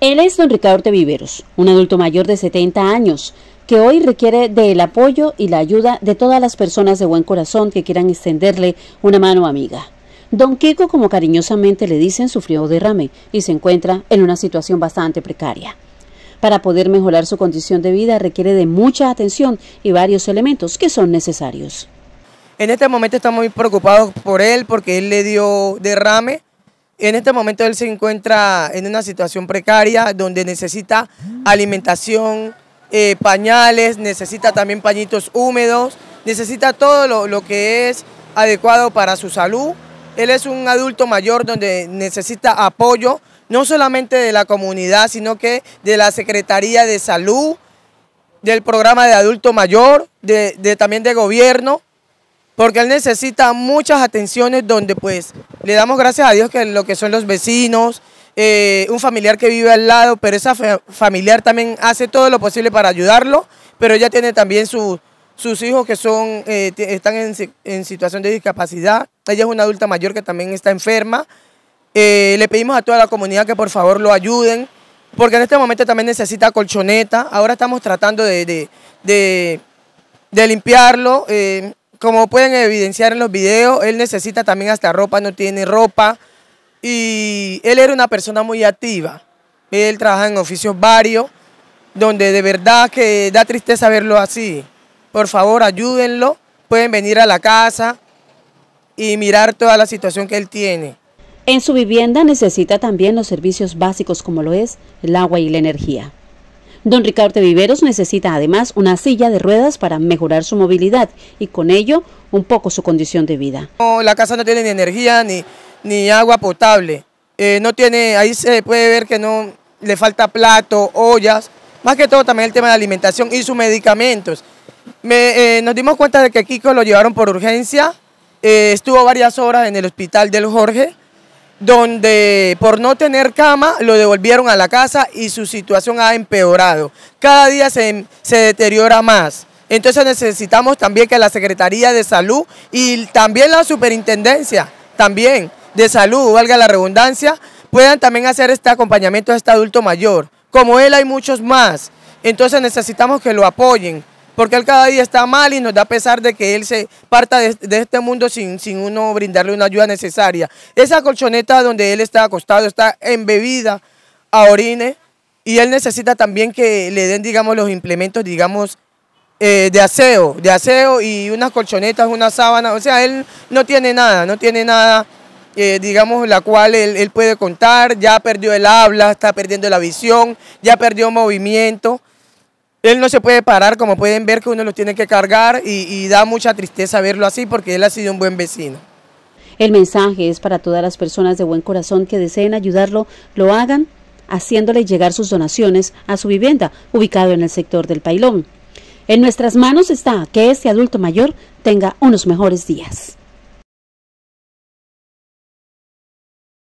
Él es don Ricardo Viveros, un adulto mayor de 70 años, que hoy requiere del apoyo y la ayuda de todas las personas de buen corazón que quieran extenderle una mano amiga. Don Kiko, como cariñosamente le dicen, sufrió derrame y se encuentra en una situación bastante precaria. Para poder mejorar su condición de vida requiere de mucha atención y varios elementos que son necesarios. En este momento estamos muy preocupados por él porque él le dio derrame en este momento él se encuentra en una situación precaria donde necesita alimentación, eh, pañales, necesita también pañitos húmedos, necesita todo lo, que es adecuado para su salud. Él es un adulto mayor donde necesita apoyo, no solamente de la comunidad, sino que de la Secretaría de Salud, del programa de adulto mayor, de, también de gobierno, porque él necesita muchas atenciones donde pues le damos gracias a Dios que lo que son los vecinos, eh, un familiar que vive al lado, pero esa familiar también hace todo lo posible para ayudarlo, pero ella tiene también sus hijos que son, eh, están en, situación de discapacidad, ella es una adulta mayor que también está enferma, eh, le pedimos a toda la comunidad que por favor lo ayuden, porque en este momento también necesita colchoneta, ahora estamos tratando de, de, de limpiarlo, como pueden evidenciar en los videos, él necesita también hasta ropa, no tiene ropa. Y él era una persona muy activa. Él trabaja en oficios varios, donde de verdad que da tristeza verlo así. Por favor, ayúdenlo. Pueden venir a la casa y mirar toda la situación que él tiene. En su vivienda necesita también los servicios básicos como lo es el agua y la energía. Don Ricardo Viveros necesita además una silla de ruedas para mejorar su movilidad y con ello un poco su condición de vida. la casa no tiene ni energía ni, ni agua potable. Eh, no tiene, ahí se puede ver que no le falta plato, ollas, más que todo también el tema de alimentación y sus medicamentos. Eh, nos dimos cuenta de que Kiko lo llevaron por urgencia, eh, estuvo varias horas en el hospital del Jorge, donde por no tener cama lo devolvieron a la casa y su situación ha empeorado. Cada día se, deteriora más. Entonces necesitamos también que la Secretaría de Salud y también la Superintendencia, también de Salud, valga la redundancia, puedan también hacer este acompañamiento a este adulto mayor. Como él hay muchos más. Entonces necesitamos que lo apoyen, porque él cada día está mal y nos da pesar de que él se parta de, este mundo sin, sin uno brindarle una ayuda necesaria. Esa colchoneta donde él está acostado está embebida a orine y él necesita también que le den, digamos, los implementos, digamos, eh, de aseo, de aseo y unas colchonetas, una sábana, o sea, él no tiene nada, no tiene nada, eh, digamos, la cual él, él, puede contar, ya perdió el habla, está perdiendo la visión, ya perdió movimiento, él no se puede parar, como pueden ver que uno lo tiene que cargar y, y da mucha tristeza verlo así porque él ha sido un buen vecino. El mensaje es para todas las personas de buen corazón que deseen ayudarlo, lo hagan haciéndole llegar sus donaciones a su vivienda, ubicado en el sector del Pailón. En nuestras manos está que este adulto mayor tenga unos mejores días.